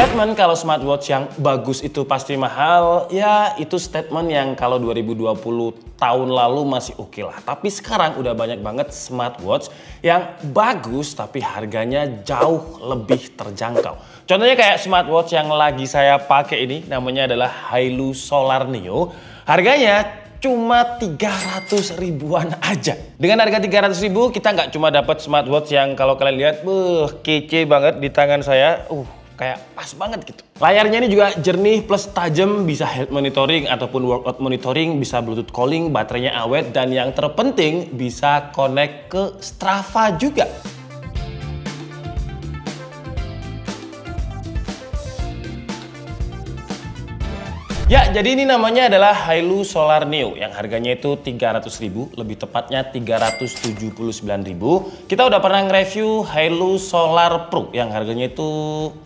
Statement kalau smartwatch yang bagus itu pasti mahal, ya itu statement yang kalau 2020 tahun lalu masih oke okay lah. Tapi sekarang udah banyak banget smartwatch yang bagus tapi harganya jauh lebih terjangkau. Contohnya kayak smartwatch yang lagi saya pakai ini namanya adalah Hailu Solar Neo. Harganya cuma 300 ribuan aja. Dengan harga 300 ribu kita nggak cuma dapat smartwatch yang kalau kalian lihat, beuh, kece banget di tangan saya. Uh, kayak pas banget gitu. Layarnya ini juga jernih plus tajam, bisa health monitoring ataupun workout monitoring, bisa bluetooth calling, baterainya awet, dan yang terpenting bisa connect ke Strava juga. Ya, jadi ini namanya adalah Hailu Solar Neo yang harganya itu 300.000, lebih tepatnya 379.000. Kita udah pernah nge-review Hailu Solar Pro yang harganya itu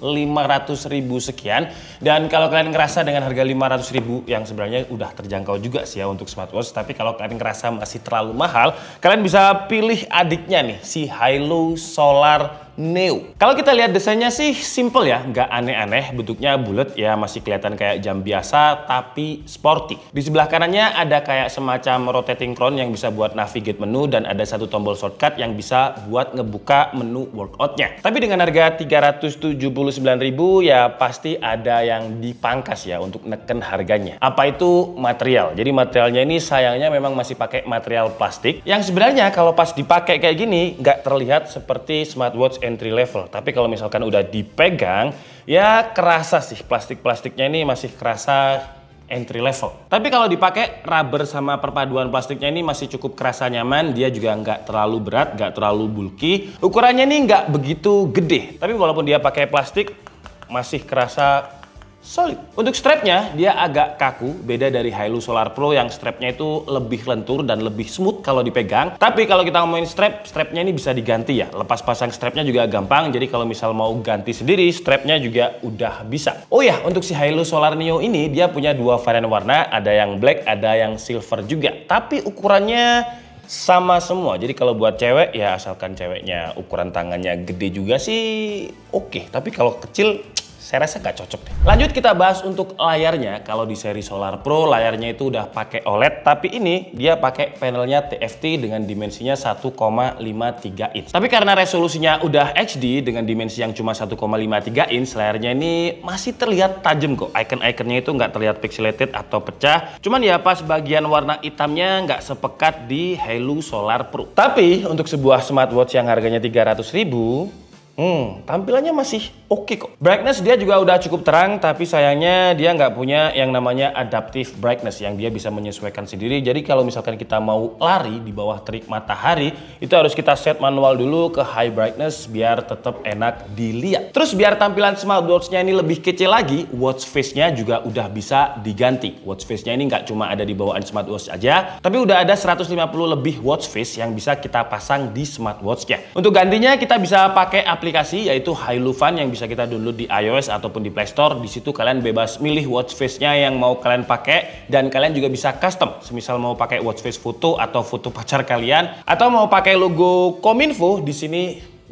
500.000 sekian. Dan kalau kalian ngerasa dengan harga 500.000 yang sebenarnya udah terjangkau juga sih ya untuk smartwatch, tapi kalau kalian ngerasa masih terlalu mahal, kalian bisa pilih adiknya nih si Hailu Solar Neo. Kalau kita lihat desainnya sih simple ya, nggak aneh-aneh. Bentuknya bulat ya, masih kelihatan kayak jam biasa tapi sporty. Di sebelah kanannya ada kayak semacam rotating crown yang bisa buat navigate menu dan ada satu tombol shortcut yang bisa buat ngebuka menu workoutnya. Tapi dengan harga 379.000 ya pasti ada yang dipangkas ya untuk neken harganya. Apa itu material? Jadi materialnya ini sayangnya memang masih pakai material plastik yang sebenarnya kalau pas dipakai kayak gini nggak terlihat seperti smartwatch entry level. Tapi kalau misalkan udah dipegang, ya kerasa sih plastik-plastiknya ini masih kerasa entry level. Tapi kalau dipakai rubber sama perpaduan plastiknya ini masih cukup kerasa nyaman, dia juga nggak terlalu berat, nggak terlalu bulky. Ukurannya ini nggak begitu gede, tapi walaupun dia pakai plastik, masih kerasa solid. Untuk strapnya, dia agak kaku, beda dari Hilux Solar Pro yang strapnya itu lebih lentur dan lebih smooth kalau dipegang. Tapi kalau kita ngomongin strap, strapnya ini bisa diganti ya. Lepas pasang strapnya juga gampang, jadi kalau misal mau ganti sendiri, strapnya juga udah bisa. Oh ya, untuk si Hilux Solar Neo ini, dia punya dua varian warna, ada yang black, ada yang silver juga. Tapi ukurannya sama semua. Jadi kalau buat cewek, ya asalkan ceweknya ukuran tangannya gede juga sih oke. Okay. Tapi kalau kecil saya rasa nggak cocok deh. Lanjut kita bahas untuk layarnya. Kalau di seri Solar Pro layarnya itu udah pakai OLED, tapi ini dia pakai panelnya TFT dengan dimensinya 1,53 inch. Tapi karena resolusinya udah HD dengan dimensi yang cuma 1,53 inch, layarnya ini masih terlihat tajam kok. Icon-iconnya itu nggak terlihat pixelated atau pecah. Cuman ya pas bagian warna hitamnya nggak sepekat di Halo Solar Pro. Tapi untuk sebuah smartwatch yang harganya 300 ribu, Hmm, tampilannya masih oke okay kok. Brightness dia juga udah cukup terang, tapi sayangnya dia nggak punya yang namanya adaptive brightness yang dia bisa menyesuaikan sendiri. Jadi kalau misalkan kita mau lari di bawah terik matahari, itu harus kita set manual dulu ke high brightness biar tetap enak dilihat. Terus biar tampilan smartwatch-nya ini lebih kecil lagi, watch face-nya juga udah bisa diganti. Watch face-nya ini nggak cuma ada di bawaan smartwatch aja, tapi udah ada 150 lebih watch face yang bisa kita pasang di smartwatch-nya. Untuk gantinya kita bisa pakai aplikasi aplikasi yaitu Hilufan yang bisa kita download di iOS ataupun di Play Store. Di situ kalian bebas milih watch face-nya yang mau kalian pakai dan kalian juga bisa custom. Semisal mau pakai watch face foto atau foto pacar kalian atau mau pakai logo Kominfo di sini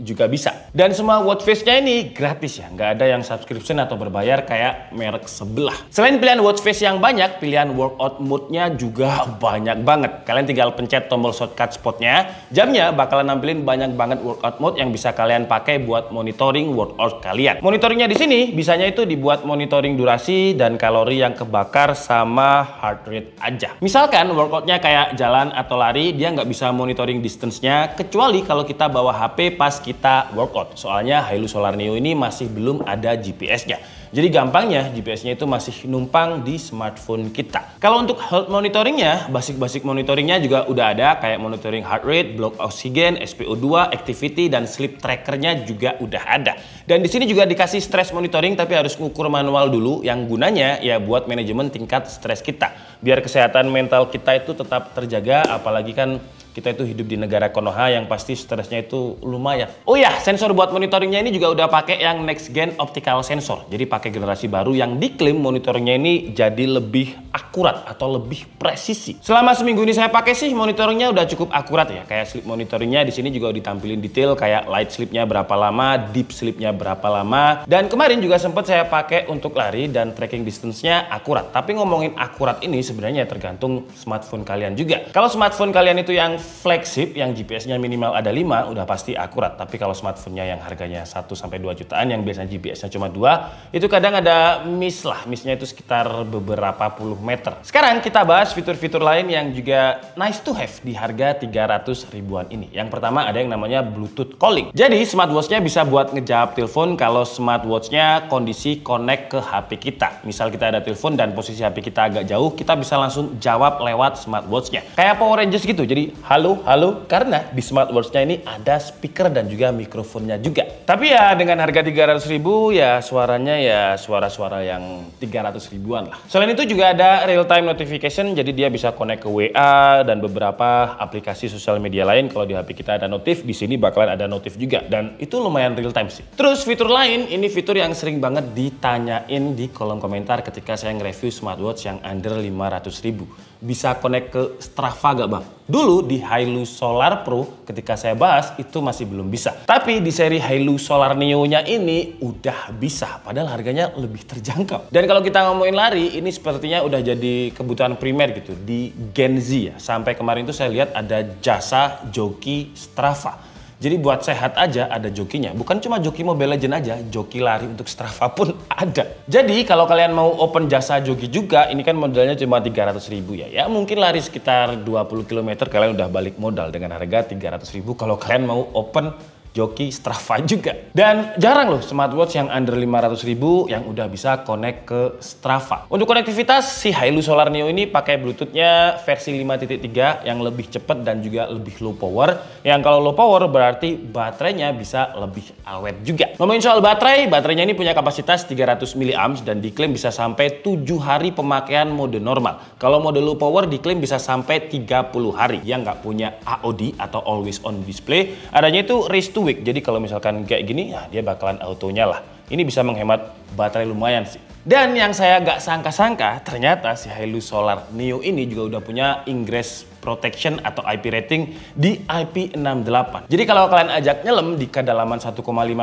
juga bisa. Dan semua watch face nya ini gratis ya, nggak ada yang subscription atau berbayar kayak merek sebelah. Selain pilihan watch face yang banyak, pilihan workout mode-nya juga banyak banget. Kalian tinggal pencet tombol shortcut spotnya, jamnya bakalan nampilin banyak banget workout mode yang bisa kalian pakai buat monitoring workout kalian. Monitoringnya di sini, bisanya itu dibuat monitoring durasi dan kalori yang kebakar sama heart rate aja. Misalkan workoutnya kayak jalan atau lari, dia nggak bisa monitoring distance-nya kecuali kalau kita bawa HP pas kita kita workout. Soalnya Hilux Solar Neo ini masih belum ada GPS-nya. Jadi gampangnya GPS-nya itu masih numpang di smartphone kita. Kalau untuk health monitoringnya, basic-basic monitoringnya juga udah ada kayak monitoring heart rate, block oxygen, SpO2, activity dan sleep trackernya juga udah ada. Dan di sini juga dikasih stress monitoring tapi harus ngukur manual dulu yang gunanya ya buat manajemen tingkat stres kita. Biar kesehatan mental kita itu tetap terjaga apalagi kan kita itu hidup di negara Konoha yang pasti stresnya itu lumayan. Oh ya, sensor buat monitoringnya ini juga udah pakai yang next gen optical sensor. Jadi pakai generasi baru yang diklaim monitoringnya ini jadi lebih akurat atau lebih presisi. Selama seminggu ini saya pakai sih monitoringnya udah cukup akurat ya. Kayak sleep monitoringnya di sini juga ditampilin detail kayak light sleepnya berapa lama, deep sleepnya berapa lama. Dan kemarin juga sempat saya pakai untuk lari dan tracking distance-nya akurat. Tapi ngomongin akurat ini sebenarnya tergantung smartphone kalian juga. Kalau smartphone kalian itu yang flagship yang GPS-nya minimal ada 5 udah pasti akurat. Tapi kalau smartphone-nya yang harganya 1 sampai 2 jutaan yang biasanya GPS-nya cuma 2, itu kadang ada miss lah. Miss-nya itu sekitar beberapa puluh meter. Sekarang kita bahas fitur-fitur lain yang juga nice to have di harga 300 ribuan ini. Yang pertama ada yang namanya Bluetooth calling. Jadi smartwatch-nya bisa buat ngejawab telepon kalau smartwatch-nya kondisi connect ke HP kita. Misal kita ada telepon dan posisi HP kita agak jauh, kita bisa langsung jawab lewat smartwatch-nya. Kayak Power Rangers gitu. Jadi halo, halo, karena di smartwatch-nya ini ada speaker dan juga mikrofonnya juga. Tapi ya dengan harga 300 ribu ya suaranya ya suara-suara yang 300 ribuan lah. Selain itu juga ada real time notification, jadi dia bisa connect ke WA dan beberapa aplikasi sosial media lain. Kalau di HP kita ada notif, di sini bakalan ada notif juga. Dan itu lumayan real time sih. Terus fitur lain, ini fitur yang sering banget ditanyain di kolom komentar ketika saya nge-review smartwatch yang under 500 ribu bisa connect ke Strava gak bang? Dulu di Hilu Solar Pro ketika saya bahas itu masih belum bisa. Tapi di seri Hilu Solar Neo-nya ini udah bisa padahal harganya lebih terjangkau. Dan kalau kita ngomongin lari ini sepertinya udah jadi kebutuhan primer gitu di Gen Z ya. Sampai kemarin itu saya lihat ada jasa joki Strava jadi buat sehat aja ada jokinya. Bukan cuma joki Mobile Legends aja, joki lari untuk Strava pun ada. Jadi kalau kalian mau open jasa joki juga, ini kan modalnya cuma 300 ribu ya. Ya mungkin lari sekitar 20 km kalian udah balik modal dengan harga 300 ribu kalau kalian mau open joki Strava juga. Dan jarang loh smartwatch yang under 500 ribu yang udah bisa connect ke Strava. Untuk konektivitas, si Hailu Solar Neo ini pakai bluetoothnya versi 5.3 yang lebih cepat dan juga lebih low power. Yang kalau low power berarti baterainya bisa lebih awet juga. Ngomongin soal baterai, baterainya ini punya kapasitas 300 mAh dan diklaim bisa sampai 7 hari pemakaian mode normal. Kalau mode low power diklaim bisa sampai 30 hari yang nggak punya AOD atau always on display. Adanya itu race to week. Jadi kalau misalkan kayak gini, ya dia bakalan autonya lah. Ini bisa menghemat baterai lumayan sih. Dan yang saya gak sangka-sangka, ternyata si Hailu Solar Neo ini juga udah punya ingress protection atau IP rating di IP68. Jadi kalau kalian ajak nyelam di kedalaman 1,5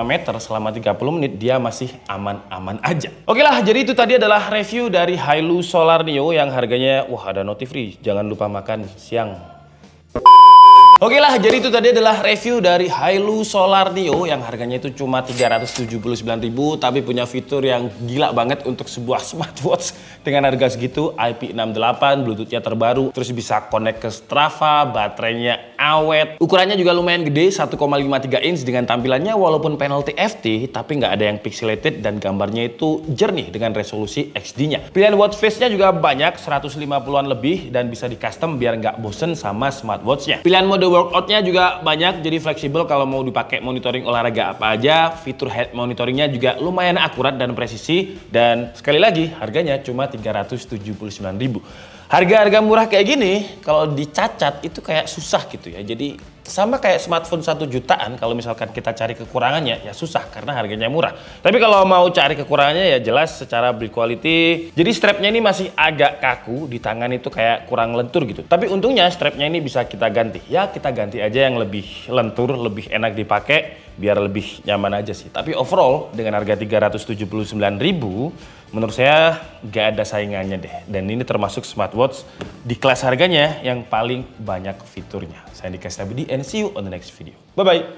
meter selama 30 menit, dia masih aman-aman aja. Oke lah, jadi itu tadi adalah review dari Hailu Solar Neo yang harganya, wah ada notif free, jangan lupa makan siang. Oke lah, jadi itu tadi adalah review dari Hailu Solar Neo yang harganya itu cuma 379.000 tapi punya fitur yang gila banget untuk sebuah smartwatch dengan harga segitu, IP68, Bluetoothnya terbaru, terus bisa connect ke Strava, baterainya awet. Ukurannya juga lumayan gede, 1,53 inch dengan tampilannya walaupun panel TFT tapi nggak ada yang pixelated dan gambarnya itu jernih dengan resolusi XD-nya. Pilihan watch face-nya juga banyak, 150-an lebih dan bisa di custom biar nggak bosen sama smartwatch-nya. Pilihan mode workoutnya juga banyak jadi fleksibel kalau mau dipakai monitoring olahraga apa aja fitur head monitoringnya juga lumayan akurat dan presisi dan sekali lagi harganya cuma 379 ribu Harga-harga murah kayak gini kalau dicacat itu kayak susah gitu ya. Jadi sama kayak smartphone satu jutaan kalau misalkan kita cari kekurangannya ya susah karena harganya murah. Tapi kalau mau cari kekurangannya ya jelas secara build quality. Jadi strapnya ini masih agak kaku di tangan itu kayak kurang lentur gitu. Tapi untungnya strapnya ini bisa kita ganti. Ya kita ganti aja yang lebih lentur, lebih enak dipakai biar lebih nyaman aja sih. Tapi overall dengan harga 379 ribu menurut saya gak ada saingannya deh. Dan ini termasuk smartwatch di kelas harganya yang paling banyak fiturnya. Saya Dika di and see you on the next video. Bye-bye!